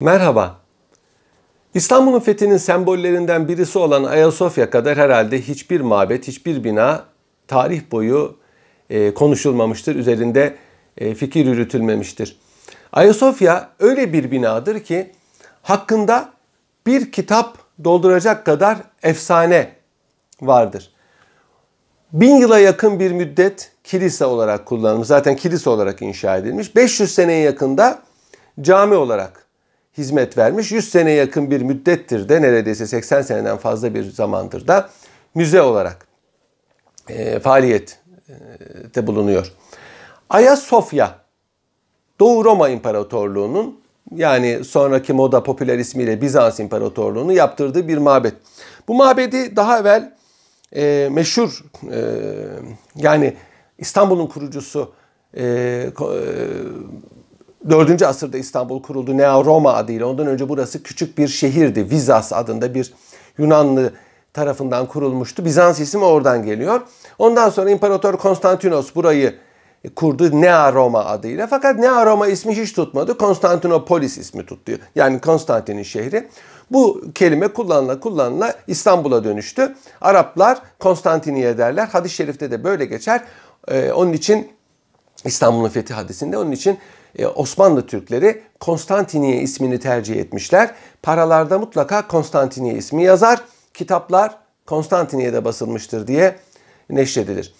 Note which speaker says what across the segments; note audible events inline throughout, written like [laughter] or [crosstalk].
Speaker 1: Merhaba. İstanbul'un fethinin sembollerinden birisi olan Ayasofya kadar herhalde hiçbir mabet, hiçbir bina tarih boyu e, konuşulmamıştır, üzerinde e, fikir yürütülmemiştir. Ayasofya öyle bir binadır ki hakkında bir kitap dolduracak kadar efsane vardır. Bin yıla yakın bir müddet kilise olarak kullanılmış. Zaten kilise olarak inşa edilmiş. 500 seneye yakında cami olarak hizmet vermiş. 100 sene yakın bir müddettir de neredeyse 80 seneden fazla bir zamandır da müze olarak e, faaliyette e, bulunuyor. Ayasofya Doğu Roma İmparatorluğu'nun yani sonraki moda popüler ismiyle Bizans İmparatorluğu'nu yaptırdığı bir mabet. Bu mabedi daha evvel e, meşhur e, yani İstanbul'un kurucusu e, e 4. asırda İstanbul kuruldu. Nea Roma adıyla. Ondan önce burası küçük bir şehirdi. Vizas adında bir Yunanlı tarafından kurulmuştu. Bizans ismi oradan geliyor. Ondan sonra İmparator Konstantinos burayı kurdu Nea Roma adıyla. Fakat Nea Roma ismi hiç tutmadı. Konstantinopolis ismi tuttu. Yani Konstantin'in şehri. Bu kelime kullanla kullanla İstanbul'a dönüştü. Araplar Konstantiniye derler. Hadis-i şerifte de böyle geçer. Ee, onun için İstanbul'un fethi hadisinde onun için e, Osmanlı Türkleri Konstantiniye ismini tercih etmişler. Paralarda mutlaka Konstantiniye ismi yazar. Kitaplar Konstantiniye'de basılmıştır diye neşredilir.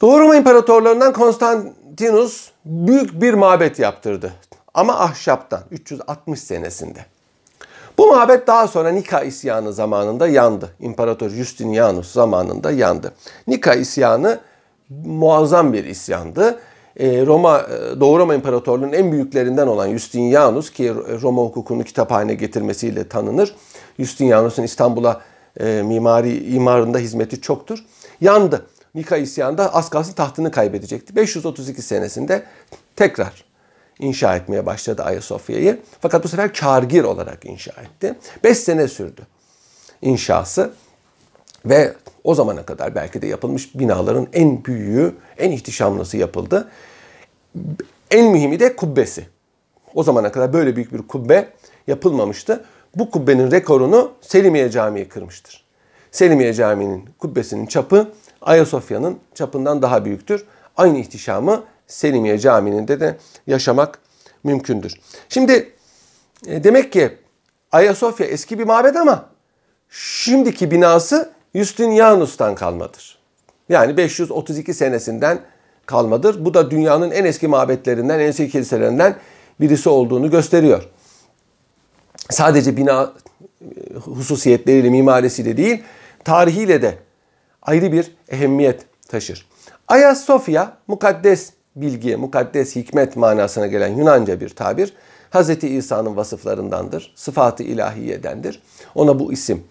Speaker 1: Doğu Roma imparatorlarından Konstantinus büyük bir mabet yaptırdı. Ama ahşaptan 360 senesinde. Bu mabet daha sonra Nika isyanı zamanında yandı. İmparator Justinianus zamanında yandı. Nika isyanı muazzam bir isyandı ee, Roma e, Doğu Roma İmparatorluğu'nun en büyüklerinden olan Justinianus ki Roma hukukunu kitaphane getirmesiyle tanınır. Justinianus'un İstanbul'a e, mimari imarında hizmeti çoktur. Yandı. Nika isyanda az kalsın tahtını kaybedecekti. 532 senesinde tekrar inşa etmeye başladı Ayasofya'yı. Fakat bu sefer kargir olarak inşa etti. 5 sene sürdü inşası. Ve o zamana kadar belki de yapılmış binaların en büyüğü, en ihtişamlısı yapıldı. En mühimi de kubbesi. O zamana kadar böyle büyük bir kubbe yapılmamıştı. Bu kubbenin rekorunu Selimiye Camii kırmıştır. Selimiye Camii'nin kubbesinin çapı Ayasofya'nın çapından daha büyüktür. Aynı ihtişamı Selimiye Camii'nde de yaşamak mümkündür. Şimdi e, demek ki Ayasofya eski bir mabed ama şimdiki binası Justinianus'tan kalmadır. Yani 532 senesinden kalmadır. Bu da dünyanın en eski mabetlerinden, en eski kiliselerinden birisi olduğunu gösteriyor. Sadece bina e, hususiyetleriyle, mimarisiyle değil, tarihiyle de ayrı bir ehemmiyet taşır. Ayasofya, mukaddes bilgi, mukaddes hikmet manasına gelen Yunanca bir tabir. Hz. İsa'nın vasıflarındandır, sıfatı ilahiyedendir. Ona bu isim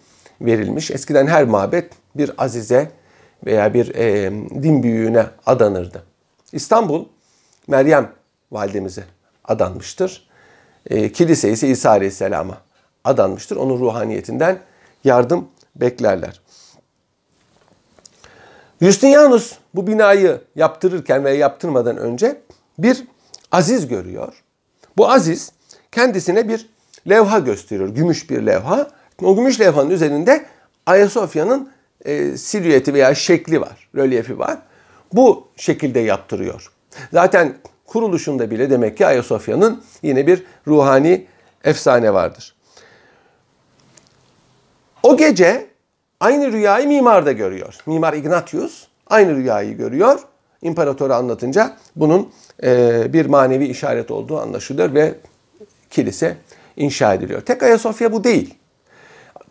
Speaker 1: verilmiş. Eskiden her mabet bir azize veya bir e, din büyüğüne adanırdı. İstanbul Meryem validemize adanmıştır. E, kilise ise İsa Aleyhisselam'a adanmıştır. Onun ruhaniyetinden yardım beklerler. Justinianus bu binayı yaptırırken veya yaptırmadan önce bir aziz görüyor. Bu aziz kendisine bir levha gösteriyor. Gümüş bir levha. O gümüş levhanın üzerinde Ayasofya'nın e, silüeti veya şekli var, rölyefi var. Bu şekilde yaptırıyor. Zaten kuruluşunda bile demek ki Ayasofya'nın yine bir ruhani efsane vardır. O gece aynı rüyayı mimar da görüyor. Mimar Ignatius aynı rüyayı görüyor. İmparatora anlatınca bunun e, bir manevi işaret olduğu anlaşılıyor ve kilise inşa ediliyor. Tek Ayasofya bu değil.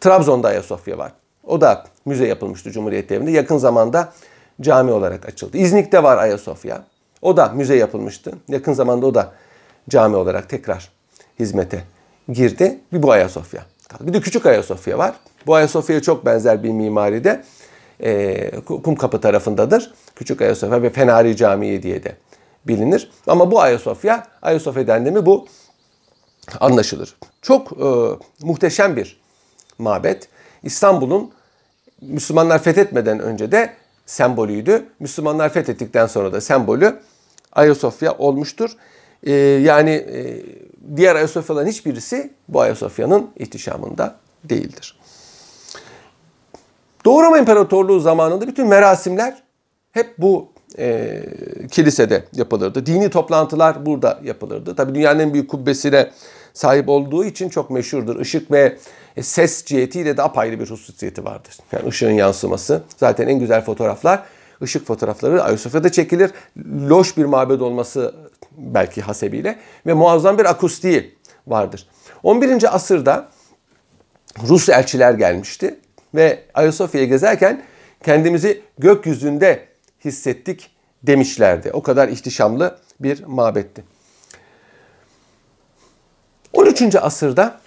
Speaker 1: Trabzon'da Ayasofya var. O da müze yapılmıştı Cumhuriyet devrinde. Yakın zamanda cami olarak açıldı. İznik'te var Ayasofya. O da müze yapılmıştı. Yakın zamanda o da cami olarak tekrar hizmete girdi. Bir bu Ayasofya. Bir de küçük Ayasofya var. Bu Ayasofya'ya çok benzer bir mimaride. E, Kumkapı tarafındadır. Küçük Ayasofya ve Fenari Camii diye de bilinir. Ama bu Ayasofya, Ayasofya dendiğimi bu anlaşılır. Çok e, muhteşem bir mabet. İstanbul'un Müslümanlar fethetmeden önce de sembolüydü. Müslümanlar fethettikten sonra da sembolü Ayasofya olmuştur. Ee, yani e, diğer Ayasofyaların hiçbirisi bu Ayasofya'nın ihtişamında değildir. Doğu Roma İmparatorluğu zamanında bütün merasimler hep bu e, kilisede yapılırdı. Dini toplantılar burada yapılırdı. Tabi dünyanın en büyük kubbesine sahip olduğu için çok meşhurdur. Işık ve e, ses cihetiyle de apayrı bir hususiyeti vardır. Yani ışığın yansıması. Zaten en güzel fotoğraflar ışık fotoğrafları Ayasofya'da çekilir. Loş bir mabed olması belki hasebiyle ve muazzam bir akustiği vardır. 11. asırda Rus elçiler gelmişti ve Ayasofya'yı gezerken kendimizi gökyüzünde hissettik demişlerdi. O kadar ihtişamlı bir mabetti. 13. asırda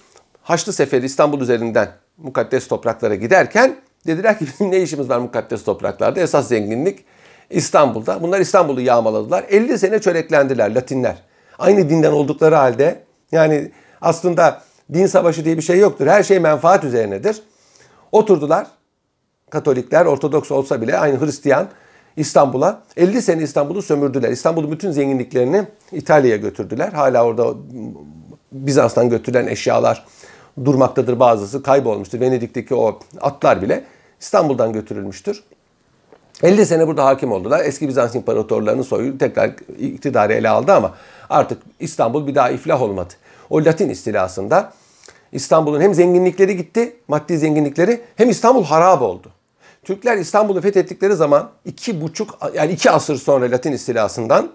Speaker 1: Haçlı Seferi İstanbul üzerinden mukaddes topraklara giderken dediler ki bizim ne işimiz var mukaddes topraklarda? Esas zenginlik İstanbul'da. Bunlar İstanbul'u yağmaladılar. 50 sene çöreklendiler Latinler. Aynı dinden oldukları halde yani aslında din savaşı diye bir şey yoktur. Her şey menfaat üzerinedir. Oturdular Katolikler, Ortodoks olsa bile aynı Hristiyan İstanbul'a 50 sene İstanbul'u sömürdüler. İstanbul'un bütün zenginliklerini İtalya'ya götürdüler. Hala orada Bizans'tan götürülen eşyalar durmaktadır bazısı kaybolmuştur. Venedik'teki o atlar bile İstanbul'dan götürülmüştür. 50 sene burada hakim oldular. Eski Bizans imparatorlarının soyu tekrar iktidarı ele aldı ama artık İstanbul bir daha iflah olmadı. O Latin istilasında İstanbul'un hem zenginlikleri gitti, maddi zenginlikleri hem İstanbul harap oldu. Türkler İstanbul'u fethettikleri zaman iki buçuk yani iki asır sonra Latin istilasından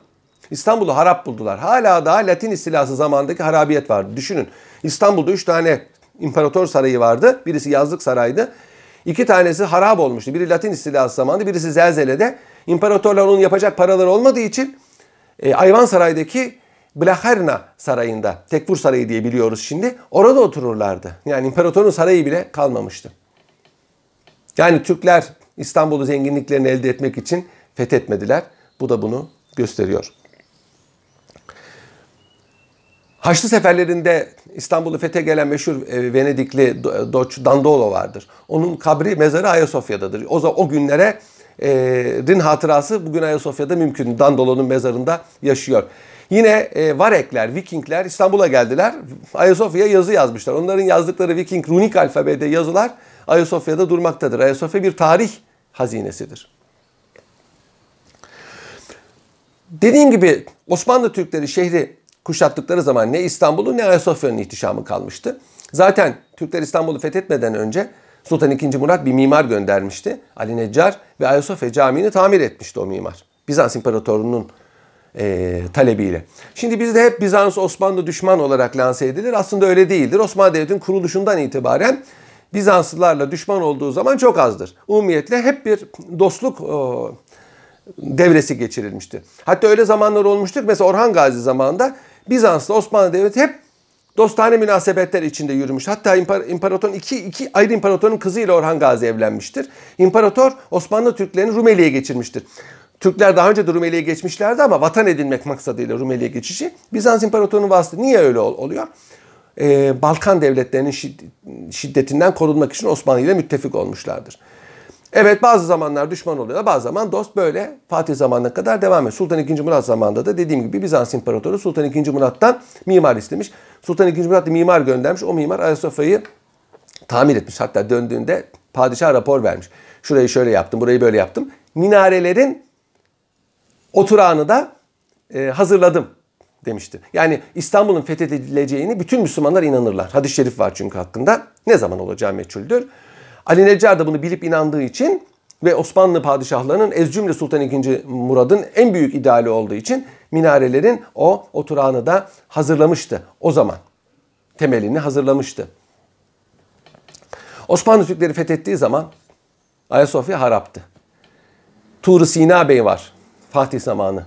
Speaker 1: İstanbul'u harap buldular. Hala daha Latin istilası zamandaki harabiyet vardı. Düşünün İstanbul'da 3 tane imparator sarayı vardı. Birisi yazlık saraydı. İki tanesi harap olmuştu. Biri Latin istilası zamanında birisi zelzelede. İmparatorlar onun yapacak paraları olmadığı için e, Ayvansaray'daki Blaherna Sarayı'nda, Tekfur Sarayı diye biliyoruz şimdi, orada otururlardı. Yani imparatorun sarayı bile kalmamıştı. Yani Türkler İstanbul'u zenginliklerini elde etmek için fethetmediler. Bu da bunu gösteriyor. Haçlı seferlerinde İstanbul'u fethe gelen meşhur e, Venedikli Doç Dandolo vardır. Onun kabri mezarı Ayasofya'dadır. O o günlere e, din hatırası bugün Ayasofya'da mümkün. Dandolo'nun mezarında yaşıyor. Yine e, Varekler, Vikingler İstanbul'a geldiler. Ayasofya'ya yazı yazmışlar. Onların yazdıkları Viking runik alfabede yazılar Ayasofya'da durmaktadır. Ayasofya bir tarih hazinesidir. Dediğim gibi Osmanlı Türkleri şehri kuşattıkları zaman ne İstanbul'u ne Ayasofya'nın ihtişamı kalmıştı. Zaten Türkler İstanbul'u fethetmeden önce Sultan II. Murat bir mimar göndermişti. Ali Neccar ve Ayasofya Camii'ni tamir etmişti o mimar. Bizans İmparatorluğu'nun e, talebiyle. Şimdi bizde hep Bizans Osmanlı düşman olarak lanse edilir. Aslında öyle değildir. Osmanlı Devleti'nin kuruluşundan itibaren Bizanslılarla düşman olduğu zaman çok azdır. Umumiyetle hep bir dostluk o, e, devresi geçirilmişti. Hatta öyle zamanlar olmuştur. Mesela Orhan Gazi zamanında Bizans'la Osmanlı Devleti hep dostane münasebetler içinde yürümüş. Hatta impar imparatorun iki, iki ayrı imparatorun kızıyla Orhan Gazi evlenmiştir. İmparator Osmanlı Türklerini Rumeli'ye geçirmiştir. Türkler daha önce de Rumeli'ye geçmişlerdi ama vatan edinmek maksadıyla Rumeli'ye geçişi Bizans İmparatorluğu'nun vasıtı. Niye öyle oluyor? Ee, Balkan devletlerinin şiddetinden korunmak için Osmanlı ile müttefik olmuşlardır. Evet bazı zamanlar düşman oluyor, bazı zaman dost böyle Fatih zamanına kadar devam ediyor. Sultan II. Murat zamanında da dediğim gibi Bizans İmparatoru Sultan II. Murat'tan mimar istemiş. Sultan II. Murat da mimar göndermiş. O mimar Ayasofya'yı tamir etmiş. Hatta döndüğünde padişah rapor vermiş. Şurayı şöyle yaptım, burayı böyle yaptım. Minarelerin oturağını da e, hazırladım demişti. Yani İstanbul'un fethedileceğini bütün Müslümanlar inanırlar. Hadis-i şerif var çünkü hakkında. Ne zaman olacağı meçhuldür. Ali Necar da bunu bilip inandığı için ve Osmanlı padişahlarının Ezcümle Sultan II. Murad'ın en büyük ideali olduğu için minarelerin o oturağını da hazırlamıştı o zaman. Temelini hazırlamıştı. Osmanlı Türkleri fethettiği zaman Ayasofya haraptı. tur Sina Bey var. Fatih zamanı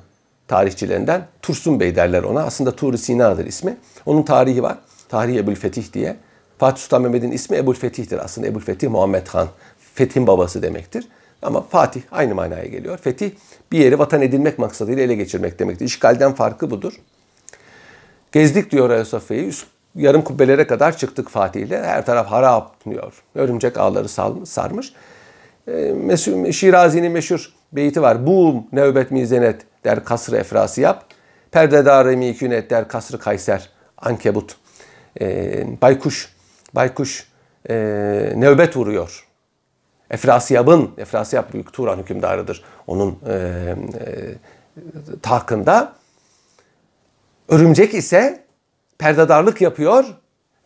Speaker 1: tarihçilerinden. Tursun Bey derler ona. Aslında tur Sina'dır ismi. Onun tarihi var. Tarihi Ebu'l Fetih diye. Fatih Sultan Mehmet'in ismi Ebul Fetih'tir. Aslında Ebul Fetih Muhammed Han. Fetih'in babası demektir. Ama Fatih aynı manaya geliyor. Fetih bir yeri vatan edilmek maksadıyla ele geçirmek demektir. İşgalden farkı budur. Gezdik diyor Ayasofya'yı. Yarım kubbelere kadar çıktık Fatih ile Her taraf harap diyor. Örümcek ağları sarmış. Ee, Şirazi'nin meşhur beyti var. Bum nevbet mizenet der kasrı efrası yap. Perdedarı mikunet der kasrı kayser. Ankebut. Ee, baykuş baykuş e, nöbet vuruyor. Efrasiyab'ın, Efrasiyab büyük Turan hükümdarıdır onun e, e, takında. Örümcek ise perdedarlık yapıyor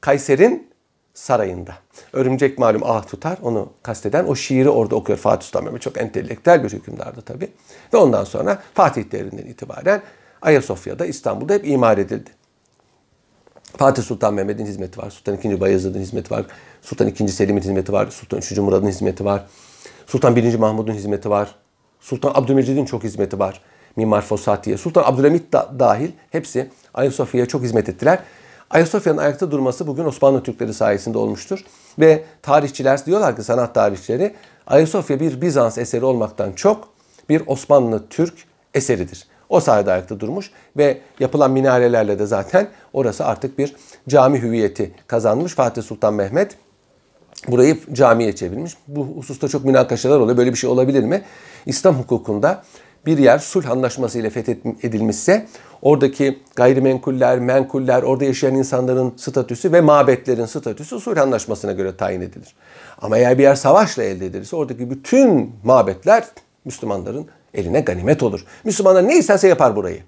Speaker 1: Kayser'in sarayında. Örümcek malum ah tutar onu kasteden o şiiri orada okuyor Fatih Sultan Mehmet. Çok entelektüel bir hükümdardı tabii. Ve ondan sonra Fatih devrinden itibaren Ayasofya'da İstanbul'da hep imar edildi. Fatih Sultan Mehmet'in hizmeti var. Sultan II. Bayezid'in hizmeti var. Sultan II. Selim'in hizmeti var. Sultan III. Murad'ın hizmeti var. Sultan I. Mahmud'un hizmeti var. Sultan Abdülmecid'in çok hizmeti var. Mimar Fosatiye, Sultan Abdülhamit da dahil hepsi Ayasofya'ya çok hizmet ettiler. Ayasofya'nın ayakta durması bugün Osmanlı Türkleri sayesinde olmuştur. Ve tarihçiler diyorlar ki sanat tarihçileri Ayasofya bir Bizans eseri olmaktan çok bir Osmanlı Türk eseridir. O sayede ayakta durmuş ve yapılan minarelerle de zaten orası artık bir cami hüviyeti kazanmış. Fatih Sultan Mehmet burayı camiye çevirmiş. Bu hususta çok münakaşalar oluyor. Böyle bir şey olabilir mi? İslam hukukunda bir yer sulh anlaşması ile fethedilmişse oradaki gayrimenkuller, menkuller, orada yaşayan insanların statüsü ve mabetlerin statüsü sulh anlaşmasına göre tayin edilir. Ama eğer bir yer savaşla elde edilirse oradaki bütün mabetler Müslümanların eline ganimet olur. Müslümanlar ne isterse yapar burayı.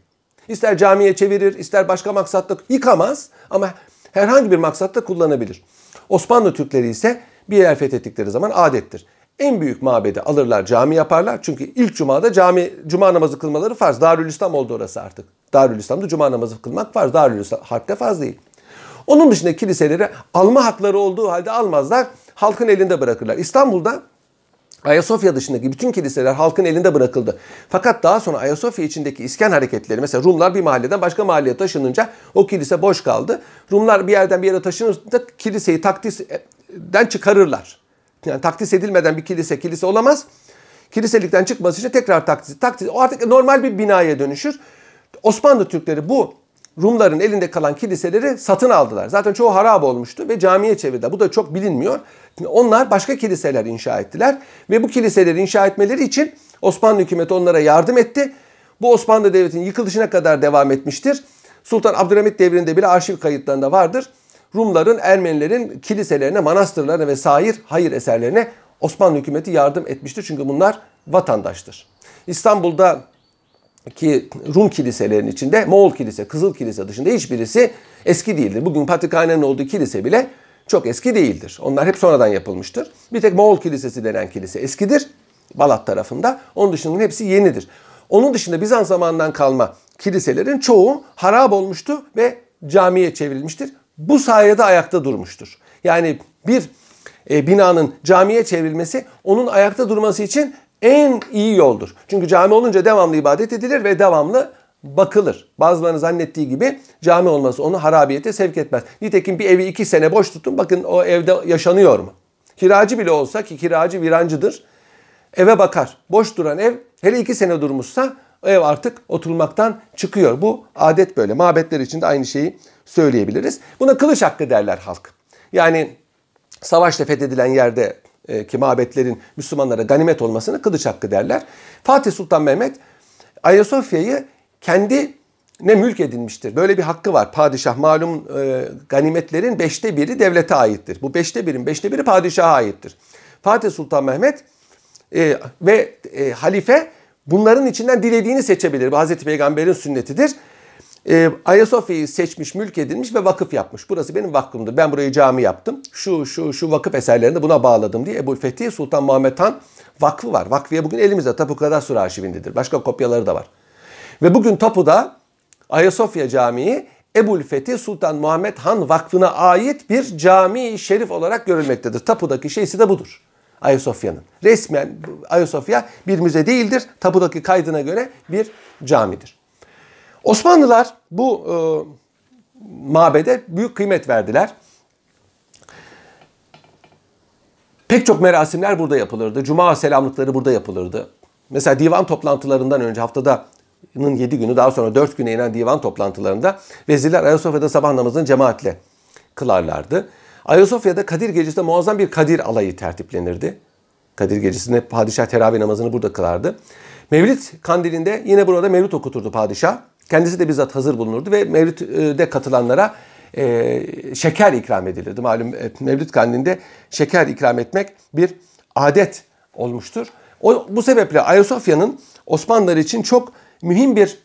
Speaker 1: İster camiye çevirir, ister başka maksatta yıkamaz ama herhangi bir maksatta kullanabilir. Osmanlı Türkleri ise bir yer fethettikleri zaman adettir. En büyük mabedi alırlar, cami yaparlar. Çünkü ilk cumada cami cuma namazı kılmaları farz. Darülüslam oldu orası artık. Darülüslam'da cuma namazı kılmak farz. Darülüslam harpte farz değil. Onun dışında kiliselere alma hakları olduğu halde almazlar. Halkın elinde bırakırlar. İstanbul'da Ayasofya dışındaki bütün kiliseler halkın elinde bırakıldı. Fakat daha sonra Ayasofya içindeki isken hareketleri mesela Rumlar bir mahalleden başka mahalleye taşınınca o kilise boş kaldı. Rumlar bir yerden bir yere taşınınca kiliseyi takdisten çıkarırlar. Yani takdis edilmeden bir kilise kilise olamaz. Kiliselikten çıkması için tekrar takdis. Takdis o artık normal bir binaya dönüşür. Osmanlı Türkleri bu Rumların elinde kalan kiliseleri satın aldılar. Zaten çoğu harap olmuştu ve camiye çevirdi. Bu da çok bilinmiyor. Onlar başka kiliseler inşa ettiler ve bu kiliseleri inşa etmeleri için Osmanlı hükümeti onlara yardım etti. Bu Osmanlı Devleti'nin yıkılışına kadar devam etmiştir. Sultan Abdülhamit devrinde bile arşiv kayıtlarında vardır. Rumların, Ermenilerin kiliselerine, manastırlarına ve sair hayır eserlerine Osmanlı hükümeti yardım etmiştir. Çünkü bunlar vatandaştır. İstanbul'da ki Rum kiliselerinin içinde Moğol kilise, Kızıl kilise dışında hiçbirisi eski değildir. Bugün Patrikhane'nin olduğu kilise bile çok eski değildir. Onlar hep sonradan yapılmıştır. Bir tek Moğol kilisesi denen kilise eskidir. Balat tarafında. Onun dışında hepsi yenidir. Onun dışında Bizans zamanından kalma kiliselerin çoğu harap olmuştu ve camiye çevrilmiştir. Bu sayede ayakta durmuştur. Yani bir e, binanın camiye çevrilmesi onun ayakta durması için en iyi yoldur. Çünkü cami olunca devamlı ibadet edilir ve devamlı bakılır. Bazılarının zannettiği gibi cami olması onu harabiyete sevk etmez. Nitekim bir evi iki sene boş tutun bakın o evde yaşanıyor mu? Kiracı bile olsa ki kiracı virancıdır. Eve bakar. Boş duran ev hele iki sene durmuşsa ev artık oturmaktan çıkıyor. Bu adet böyle. Mabetler için de aynı şeyi söyleyebiliriz. Buna kılıç hakkı derler halk. Yani savaşla fethedilen yerde e, ki mabetlerin Müslümanlara ganimet olmasını kılıç hakkı derler. Fatih Sultan Mehmet Ayasofya'yı kendi ne mülk edinmiştir. Böyle bir hakkı var. Padişah malum e, ganimetlerin beşte biri devlete aittir. Bu beşte birin beşte biri padişaha aittir. Fatih Sultan Mehmet e, ve e, halife bunların içinden dilediğini seçebilir. Bu Hazreti Peygamber'in sünnetidir e, Ayasofya'yı seçmiş, mülk edinmiş ve vakıf yapmış. Burası benim vakfımdı. Ben burayı cami yaptım. Şu şu şu vakıf eserlerini buna bağladım diye Ebu Fethi Sultan Mehmet Han vakfı var. Vakfiye bugün elimizde Tapu Kadastro arşivindedir. Başka kopyaları da var. Ve bugün tapuda Ayasofya Camii Ebul Fethi Sultan Muhammed Han Vakfı'na ait bir cami şerif olarak görülmektedir. Tapudaki şeysi de budur. Ayasofya'nın. Resmen Ayasofya bir müze değildir. Tapudaki kaydına göre bir camidir. Osmanlılar bu e, mabede büyük kıymet verdiler. Pek çok merasimler burada yapılırdı. Cuma selamlıkları burada yapılırdı. Mesela divan toplantılarından önce haftada 7 günü daha sonra 4 güne inen divan toplantılarında vezirler Ayasofya'da sabah namazını cemaatle kılarlardı. Ayasofya'da Kadir Gecesi'nde muazzam bir Kadir alayı tertiplenirdi. Kadir Gecesi'nde padişah teravih namazını burada kılardı. Mevlid kandilinde yine burada mevlid okuturdu padişah. Kendisi de bizzat hazır bulunurdu ve mevlütte katılanlara e, şeker ikram edilirdi. Malum e, mevlüt kandilinde şeker ikram etmek bir adet olmuştur. O, bu sebeple Ayasofya'nın Osmanlılar için çok mühim bir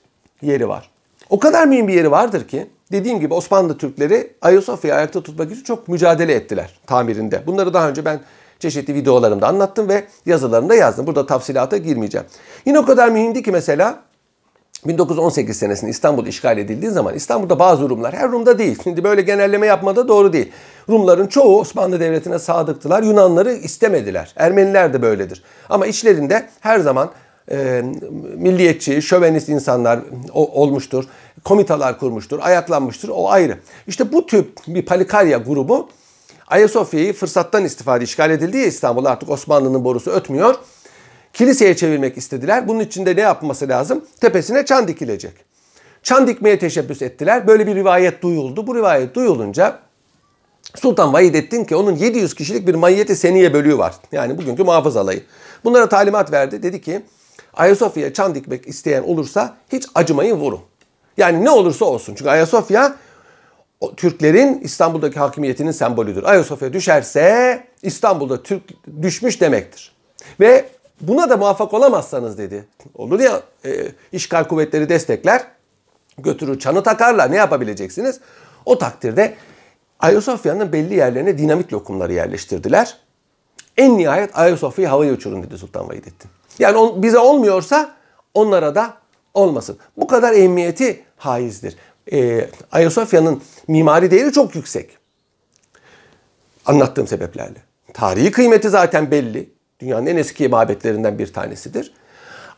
Speaker 1: yeri var. O kadar mühim bir yeri vardır ki dediğim gibi Osmanlı Türkleri Ayasofya'yı ayakta tutmak için çok mücadele ettiler tamirinde. Bunları daha önce ben çeşitli videolarımda anlattım ve yazılarımda yazdım. Burada tafsilata girmeyeceğim. Yine o kadar mühimdi ki mesela 1918 senesinde İstanbul işgal edildiği zaman İstanbul'da bazı Rumlar, her Rum'da değil. Şimdi böyle genelleme yapmada doğru değil. Rumların çoğu Osmanlı Devleti'ne sadıktılar. Yunanları istemediler. Ermeniler de böyledir. Ama içlerinde her zaman e, milliyetçi, şövenist insanlar e, o, olmuştur. Komitalar kurmuştur, ayaklanmıştır. O ayrı. İşte bu tip bir Palikarya grubu Ayasofya'yı fırsattan istifade işgal edildi ya İstanbul artık Osmanlı'nın borusu ötmüyor kiliseye çevirmek istediler. Bunun için de ne yapması lazım? Tepesine çan dikilecek. Çan dikmeye teşebbüs ettiler. Böyle bir rivayet duyuldu. Bu rivayet duyulunca Sultan Vahidettin ki onun 700 kişilik bir manyeti seniye bölüğü var. Yani bugünkü muhafız alayı. Bunlara talimat verdi. Dedi ki Ayasofya'ya çan dikmek isteyen olursa hiç acımayın vurun. Yani ne olursa olsun. Çünkü Ayasofya Türklerin İstanbul'daki hakimiyetinin sembolüdür. Ayasofya düşerse İstanbul'da Türk düşmüş demektir. Ve Buna da muvaffak olamazsanız dedi. Olur ya e, işgal kuvvetleri destekler. Götürür çanı takarlar. Ne yapabileceksiniz? O takdirde Ayasofya'nın belli yerlerine dinamit lokumları yerleştirdiler. En nihayet Ayasofya'yı havaya uçurun dedi Sultan Vahidettin. Yani on, bize olmuyorsa onlara da olmasın. Bu kadar emniyeti haizdir. Ee, Ayasofya'nın mimari değeri çok yüksek. Anlattığım sebeplerle. Tarihi kıymeti zaten belli. Dünyanın en eski mabetlerinden bir tanesidir.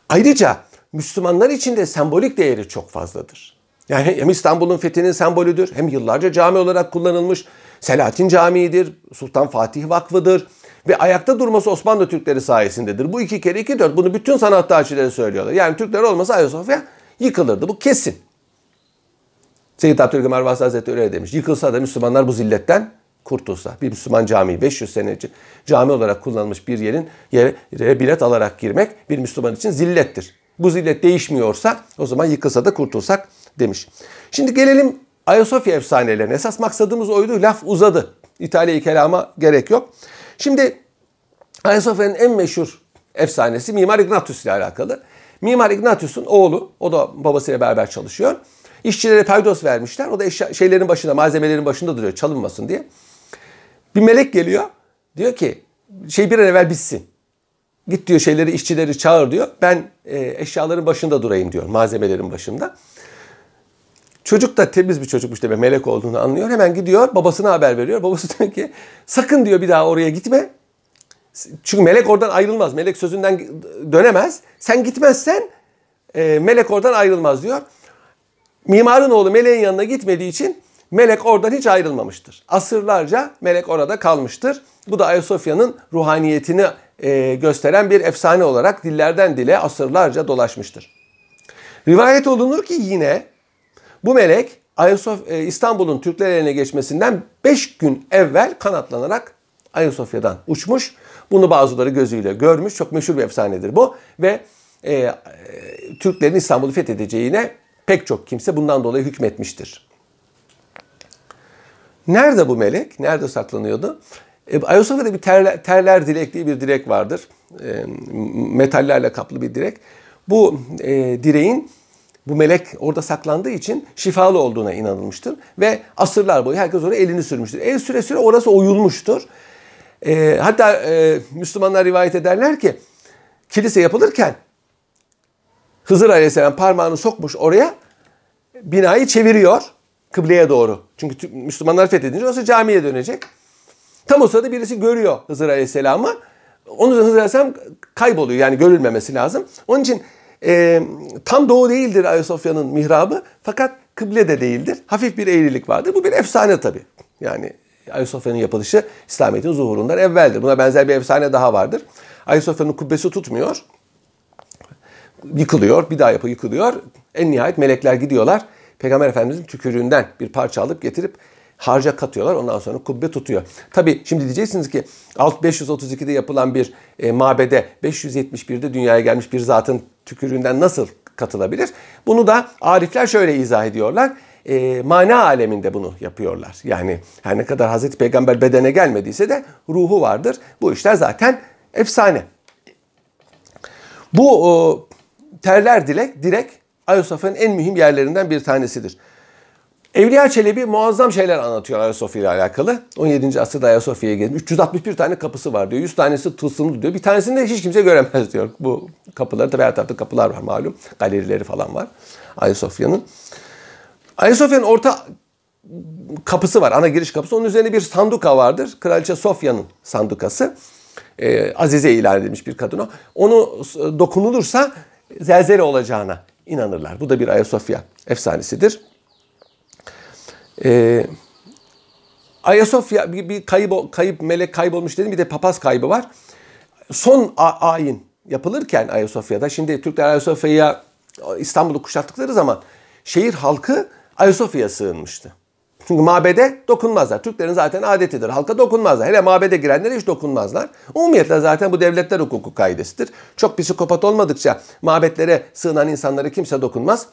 Speaker 1: Ayrıca Müslümanlar için de sembolik değeri çok fazladır. Yani hem İstanbul'un fethinin sembolüdür, hem yıllarca cami olarak kullanılmış Selahattin Camii'dir, Sultan Fatih Vakfı'dır ve ayakta durması Osmanlı Türkleri sayesindedir. Bu iki kere iki dört. Bunu bütün sanat tarihçileri söylüyorlar. Yani Türkler olmasa Ayasofya yıkılırdı. Bu kesin. Seyyid Abdülkamer Vahsi Hazretleri öyle demiş. Yıkılsa da Müslümanlar bu zilletten kurtulsa, bir Müslüman camii 500 sene cami olarak kullanılmış bir yerin yere bilet alarak girmek bir Müslüman için zillettir. Bu zillet değişmiyorsa o zaman yıkılsa da kurtulsak demiş. Şimdi gelelim Ayasofya efsanelerine. Esas maksadımız oydu. Laf uzadı. İtalya kelama gerek yok. Şimdi Ayasofya'nın en meşhur efsanesi Mimar Ignatius ile alakalı. Mimar Ignatius'un oğlu, o da babasıyla beraber çalışıyor. İşçilere paydos vermişler. O da eşya, şeylerin başında, malzemelerin başında duruyor çalınmasın diye. Bir melek geliyor. Diyor ki şey bir an evvel bitsin. Git diyor şeyleri işçileri çağır diyor. Ben e, eşyaların başında durayım diyor. Malzemelerin başında. Çocuk da temiz bir çocukmuş demek melek olduğunu anlıyor. Hemen gidiyor babasına haber veriyor. Babası [laughs] diyor ki sakın diyor bir daha oraya gitme. Çünkü melek oradan ayrılmaz. Melek sözünden dönemez. Sen gitmezsen e, melek oradan ayrılmaz diyor. Mimarın oğlu meleğin yanına gitmediği için Melek oradan hiç ayrılmamıştır. Asırlarca melek orada kalmıştır. Bu da Ayasofya'nın ruhaniyetini e, gösteren bir efsane olarak dillerden dile asırlarca dolaşmıştır. Rivayet olunur ki yine bu melek Ayasofya, e, İstanbul'un Türkler eline geçmesinden 5 gün evvel kanatlanarak Ayasofya'dan uçmuş. Bunu bazıları gözüyle görmüş. Çok meşhur bir efsanedir bu. Ve e, e Türklerin İstanbul'u fethedeceğine pek çok kimse bundan dolayı hükmetmiştir. Nerede bu melek? Nerede saklanıyordu? E, Ayasofya'da bir terler, terler dilek diye bir direk vardır. E, metallerle kaplı bir direk. Bu e, direğin bu melek orada saklandığı için şifalı olduğuna inanılmıştır. Ve asırlar boyu herkes oraya elini sürmüştür. El süre süre orası oyulmuştur. E, hatta e, Müslümanlar rivayet ederler ki kilise yapılırken Hızır Aleyhisselam parmağını sokmuş oraya binayı çeviriyor kıbleye doğru. Çünkü Müslümanlar fethedince orası camiye dönecek. Tam o sırada birisi görüyor Hızır Aleyhisselam'ı. Onun için Hızır Aleyhisselam kayboluyor yani görülmemesi lazım. Onun için e, tam doğu değildir Ayasofya'nın mihrabı fakat kıble de değildir. Hafif bir eğrilik vardır. Bu bir efsane tabii. Yani Ayasofya'nın yapılışı İslamiyet'in zuhurundan evveldir. Buna benzer bir efsane daha vardır. Ayasofya'nın kubbesi tutmuyor. Yıkılıyor, bir daha yapı yıkılıyor. En nihayet melekler gidiyorlar. Peygamber Efendimizin tükürüğünden bir parça alıp getirip harca katıyorlar. Ondan sonra kubbe tutuyor. Tabi şimdi diyeceksiniz ki 532'de yapılan bir e, mabede 571'de dünyaya gelmiş bir zatın tükürüğünden nasıl katılabilir? Bunu da arifler şöyle izah ediyorlar. E, mana aleminde bunu yapıyorlar. Yani her ne kadar Hazreti Peygamber bedene gelmediyse de ruhu vardır. Bu işler zaten efsane. Bu o, terler dilek direkt Ayasofya'nın en mühim yerlerinden bir tanesidir. Evliya Çelebi muazzam şeyler anlatıyor Ayasofya ile alakalı. 17. asırda Ayasofya'ya gelmiş. 361 tane kapısı var diyor. 100 tanesi tılsımlı diyor. Bir tanesini de hiç kimse göremez diyor. Bu kapıları tabii her tarafta kapılar var malum. Galerileri falan var Ayasofya'nın. Ayasofya'nın orta kapısı var. Ana giriş kapısı. Onun üzerine bir sanduka vardır. Kraliçe Sofya'nın sandukası. Ee, Azize ilan edilmiş bir kadına. Onu dokunulursa zelzele olacağına inanırlar. Bu da bir Ayasofya efsanesidir. Ee, Ayasofya bir, bir kayıp, kayıp melek kaybolmuş dedim bir de papaz kaybı var. Son ayin yapılırken Ayasofya'da şimdi Türkler Ayasofya'ya İstanbul'u kuşattıkları zaman şehir halkı Ayasofya'ya sığınmıştı. Çünkü mabede dokunmazlar. Türklerin zaten adetidir. Halka dokunmazlar. Hele mabede girenlere hiç dokunmazlar. Umumiyetle zaten bu devletler hukuku kaidesidir. Çok psikopat olmadıkça mabetlere sığınan insanlara kimse dokunmaz.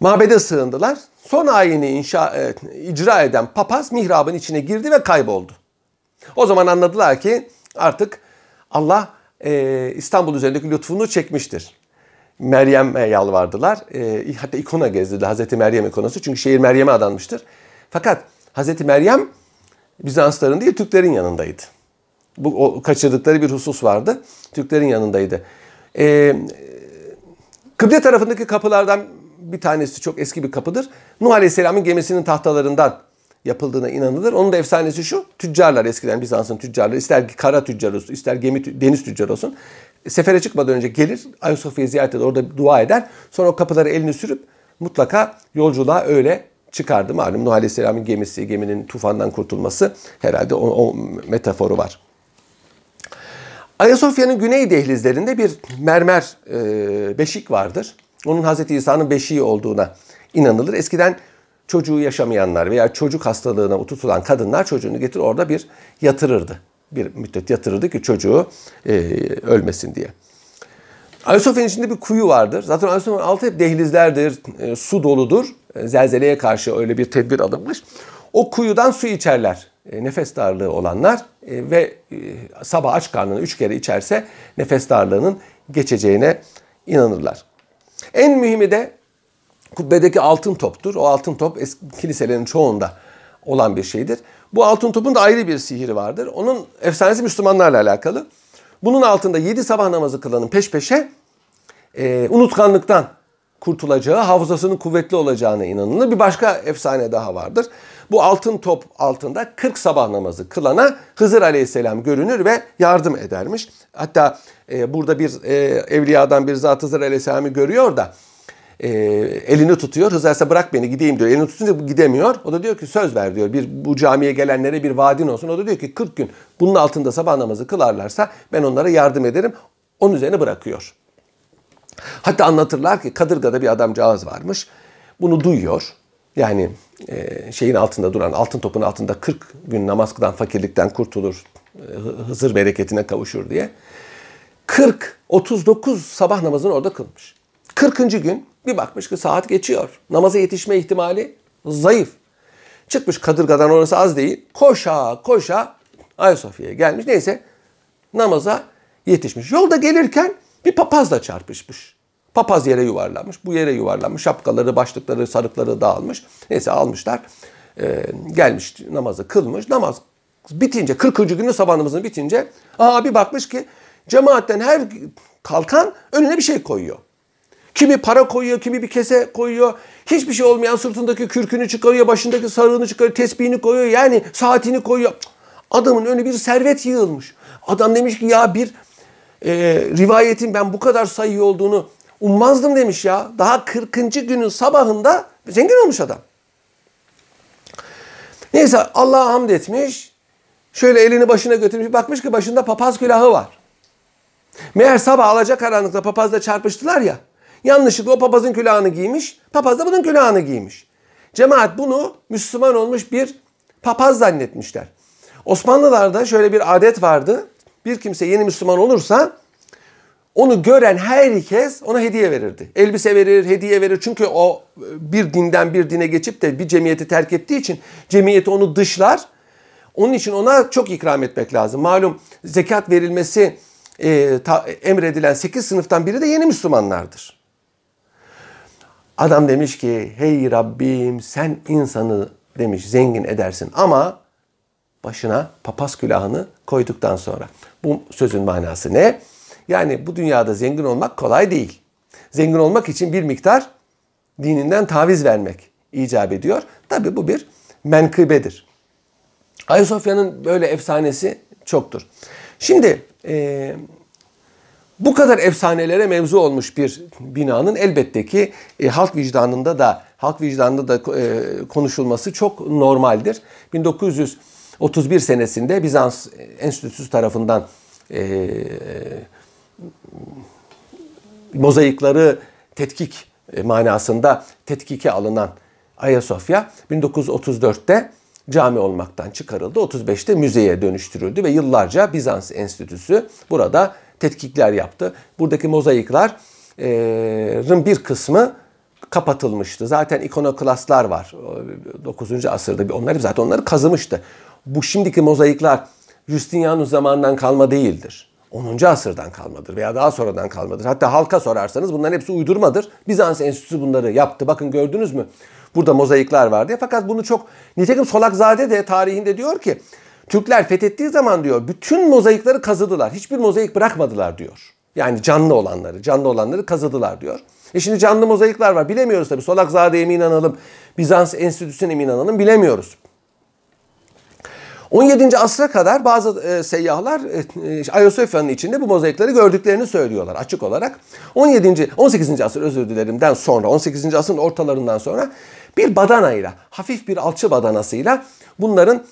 Speaker 1: Mabede sığındılar. Son ayini inşa, e, icra eden papaz mihrabın içine girdi ve kayboldu. O zaman anladılar ki artık Allah e, İstanbul üzerindeki lütfunu çekmiştir. Meryem'e yalvardılar. E, hatta ikona gezdirdi Hazreti Meryem ikonası. Çünkü şehir Meryem'e adanmıştır. Fakat Hazreti Meryem Bizansların değil Türklerin yanındaydı. Bu o, kaçırdıkları bir husus vardı. Türklerin yanındaydı. E, kıble tarafındaki kapılardan bir tanesi çok eski bir kapıdır. Nuh Aleyhisselam'ın gemisinin tahtalarından yapıldığına inanılır. Onun da efsanesi şu. Tüccarlar eskiden Bizans'ın tüccarları ister kara tüccar olsun, ister gemi deniz tüccar olsun sefere çıkmadan önce gelir Ayasofya'yı ziyaret eder orada dua eder. Sonra o kapıları elini sürüp mutlaka yolculuğa öyle çıkardı. Malum Nuh Aleyhisselam'ın gemisi, geminin tufandan kurtulması herhalde o, o metaforu var. Ayasofya'nın güney dehlizlerinde bir mermer e, beşik vardır. Onun Hazreti İsa'nın beşiği olduğuna inanılır. Eskiden çocuğu yaşamayanlar veya çocuk hastalığına tutulan kadınlar çocuğunu getir orada bir yatırırdı bir müddet yatırırdı ki çocuğu e, ölmesin diye. Ayasofya'nın içinde bir kuyu vardır. Zaten Ayasofya'nın altı hep dehlizlerdir, e, su doludur. E, zelzeleye karşı öyle bir tedbir alınmış. O kuyudan su içerler. E, nefes darlığı olanlar e, ve e, sabah aç karnını üç kere içerse nefes darlığının geçeceğine inanırlar. En mühimi de kubbedeki altın toptur. O altın top eski kiliselerin çoğunda olan bir şeydir. Bu altın topun da ayrı bir sihiri vardır. Onun efsanesi Müslümanlarla alakalı. Bunun altında 7 sabah namazı kılanın peş peşe e, unutkanlıktan kurtulacağı, hafızasının kuvvetli olacağına inanılır. Bir başka efsane daha vardır. Bu altın top altında 40 sabah namazı kılana Hızır Aleyhisselam görünür ve yardım edermiş. Hatta e, burada bir e, evliyadan bir zat Hızır Aleyhisselam'ı görüyor da e, elini tutuyor. Hızır bırak beni gideyim diyor. Elini tutunca gidemiyor. O da diyor ki söz ver diyor. Bir bu camiye gelenlere bir vaadin olsun. O da diyor ki 40 gün bunun altında sabah namazı kılarlarsa ben onlara yardım ederim. Onun üzerine bırakıyor. Hatta anlatırlar ki Kadırga'da bir adamcağız varmış. Bunu duyuyor. Yani e, şeyin altında duran altın topun altında 40 gün namaz kılan fakirlikten kurtulur. E, hızır bereketine kavuşur diye. 40 39 sabah namazını orada kılmış. 40. gün bir bakmış ki saat geçiyor. Namaza yetişme ihtimali zayıf. Çıkmış kadırgadan orası az değil. Koşa koşa Ayasofya'ya gelmiş. Neyse namaza yetişmiş. Yolda gelirken bir papazla çarpışmış. Papaz yere yuvarlanmış. Bu yere yuvarlanmış. Şapkaları, başlıkları, sarıkları dağılmış. Neyse almışlar. Ee, gelmiş namazı kılmış. Namaz bitince 40. günü sabah bitince aa bir bakmış ki cemaatten her kalkan önüne bir şey koyuyor. Kimi para koyuyor, kimi bir kese koyuyor. Hiçbir şey olmayan sırtındaki kürkünü çıkarıyor, başındaki sarığını çıkarıyor, tesbihini koyuyor. Yani saatini koyuyor. Adamın önü bir servet yığılmış. Adam demiş ki ya bir e, rivayetin ben bu kadar sayı olduğunu ummazdım demiş ya. Daha 40. günün sabahında zengin olmuş adam. Neyse Allah'a hamd etmiş. Şöyle elini başına götürmüş. Bakmış ki başında papaz külahı var. Meğer sabah alacak karanlıkta papazla çarpıştılar ya. Yanlışlıkla o papazın külahını giymiş, papaz da bunun külahını giymiş. Cemaat bunu Müslüman olmuş bir papaz zannetmişler. Osmanlılarda şöyle bir adet vardı. Bir kimse yeni Müslüman olursa onu gören herkes ona hediye verirdi. Elbise verir, hediye verir. Çünkü o e, bir dinden bir dine geçip de bir cemiyeti terk ettiği için cemiyeti onu dışlar. Onun için ona çok ikram etmek lazım. Malum zekat verilmesi e, ta, e, emredilen 8 sınıftan biri de yeni Müslümanlardır. Adam demiş ki hey Rabbim sen insanı demiş zengin edersin ama başına papaz külahını koyduktan sonra. Bu sözün manası ne? Yani bu dünyada zengin olmak kolay değil. Zengin olmak için bir miktar dininden taviz vermek icap ediyor. Tabi bu bir menkıbedir. Ayasofya'nın böyle efsanesi çoktur. Şimdi e, bu kadar efsanelere mevzu olmuş bir binanın elbette ki e, halk vicdanında da halk vicdanında da e, konuşulması çok normaldir. 1931 senesinde Bizans Enstitüsü tarafından e, e mozaikları tetkik e, manasında tetkike alınan Ayasofya 1934'te cami olmaktan çıkarıldı. 35'te müzeye dönüştürüldü ve yıllarca Bizans Enstitüsü burada tetkikler yaptı. Buradaki mozaiklerin bir kısmı kapatılmıştı. Zaten ikonoklastlar var 9. asırda. bir. Onlar zaten onları kazımıştı. Bu şimdiki mozaikler Justinianus zamanından kalma değildir. 10. asırdan kalmadır veya daha sonradan kalmadır. Hatta halka sorarsanız bunların hepsi uydurmadır. Bizans Enstitüsü bunları yaptı. Bakın gördünüz mü? Burada mozaikler var diye. Fakat bunu çok nitekim Solakzade de tarihinde diyor ki Türkler fethettiği zaman diyor bütün mozaikleri kazıdılar. Hiçbir mozaik bırakmadılar diyor. Yani canlı olanları, canlı olanları kazıdılar diyor. E şimdi canlı mozaikler var. Bilemiyoruz tabii. Solakzade'ye mi inanalım, Bizans Enstitüsü'ne mi inanalım bilemiyoruz. 17. asra kadar bazı e, seyyahlar e, e, Ayasofya'nın içinde bu mozaikleri gördüklerini söylüyorlar açık olarak. 17. 18. asır özür dilerimden sonra 18. asrın ortalarından sonra bir badanayla hafif bir alçı badanasıyla bunların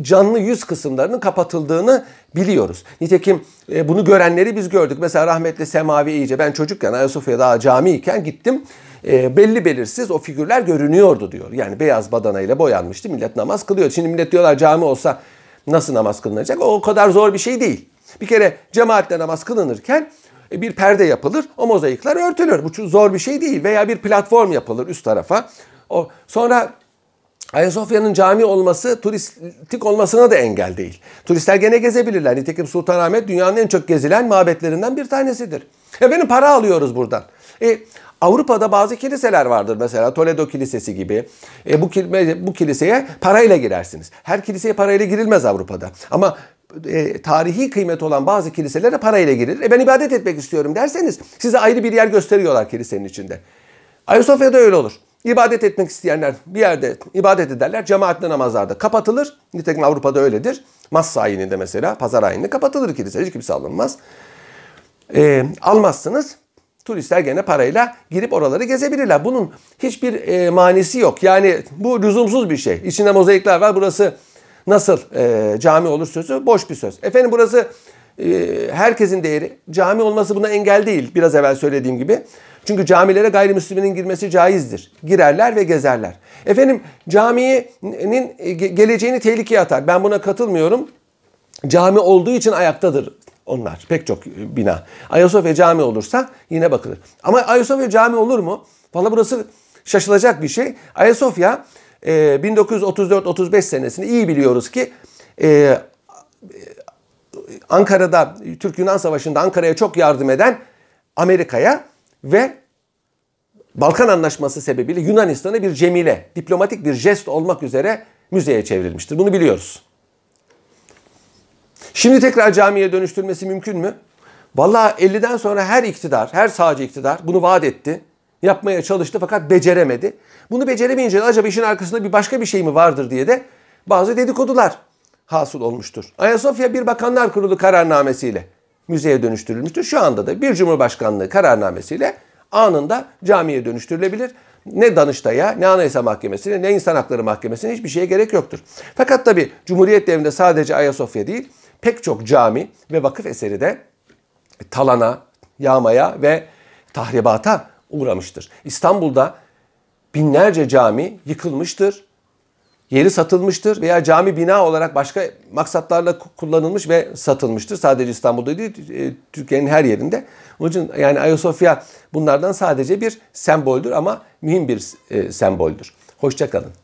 Speaker 1: canlı yüz kısımlarının kapatıldığını biliyoruz. Nitekim e, bunu görenleri biz gördük. Mesela rahmetli Semavi iyice ben çocukken Ayasofya'da daha camiyken gittim. E, belli belirsiz o figürler görünüyordu diyor. Yani beyaz badana ile boyanmıştı. Millet namaz kılıyor. Şimdi millet diyorlar cami olsa nasıl namaz kılınacak? O kadar zor bir şey değil. Bir kere cemaatle namaz kılınırken e, bir perde yapılır. O mozaikler örtülür. Bu zor bir şey değil. Veya bir platform yapılır üst tarafa. O, sonra Ayasofya'nın cami olması turistik olmasına da engel değil. Turistler gene gezebilirler. Nitekim Sultanahmet dünyanın en çok gezilen mabetlerinden bir tanesidir. Efendim para alıyoruz buradan. E, Avrupa'da bazı kiliseler vardır mesela Toledo Kilisesi gibi. E, bu, bu kiliseye parayla girersiniz. Her kiliseye parayla girilmez Avrupa'da. Ama e, tarihi kıymet olan bazı kiliselere parayla girilir. E ben ibadet etmek istiyorum derseniz size ayrı bir yer gösteriyorlar kilisenin içinde. Ayasofya'da öyle olur. İbadet etmek isteyenler bir yerde ibadet ederler. Cemaatli namazlarda kapatılır. Nitekim Avrupa'da öyledir. Mas ayininde mesela pazar ayininde kapatılır kilise. Hiç kimse alınmaz. Ee, almazsınız. Turistler gene parayla girip oraları gezebilirler. Bunun hiçbir e, manisi yok. Yani bu lüzumsuz bir şey. İçinde mozaikler var. Burası nasıl e, cami olur sözü boş bir söz. Efendim burası e, herkesin değeri. Cami olması buna engel değil. Biraz evvel söylediğim gibi. Çünkü camilere gayrimüslimin girmesi caizdir. Girerler ve gezerler. Efendim caminin e, geleceğini tehlikeye atar. Ben buna katılmıyorum. Cami olduğu için ayaktadır onlar. Pek çok e, bina. Ayasofya cami olursa yine bakılır. Ama Ayasofya cami olur mu? Valla burası şaşılacak bir şey. Ayasofya 1934-35 e, senesini iyi biliyoruz ki Ankara'da Türk-Yunan Savaşı'nda Ankara'ya çok yardım eden Amerika'ya ve Balkan Anlaşması sebebiyle Yunanistan'ı bir cemile, diplomatik bir jest olmak üzere müzeye çevrilmiştir. Bunu biliyoruz. Şimdi tekrar camiye dönüştürmesi mümkün mü? Valla 50'den sonra her iktidar, her sağcı iktidar bunu vaat etti. Yapmaya çalıştı fakat beceremedi. Bunu beceremeyince acaba işin arkasında bir başka bir şey mi vardır diye de bazı dedikodular hasıl olmuştur. Ayasofya bir Bakanlar Kurulu kararnamesiyle müzeye dönüştürülmüştür. Şu anda da bir Cumhurbaşkanlığı kararnamesiyle anında camiye dönüştürülebilir. Ne Danıştay'a, ne Anayasa Mahkemesi'ne, ne İnsan Hakları Mahkemesi'ne hiçbir şeye gerek yoktur. Fakat tabi Cumhuriyet devrinde sadece Ayasofya değil, pek çok cami ve vakıf eseri de talana, yağmaya ve tahribata uğramıştır. İstanbul'da binlerce cami yıkılmıştır yeri satılmıştır veya cami bina olarak başka maksatlarla kullanılmış ve satılmıştır. Sadece İstanbul'da değil, e, Türkiye'nin her yerinde. Onun için yani Ayasofya bunlardan sadece bir semboldür ama mühim bir e, semboldür. Hoşçakalın.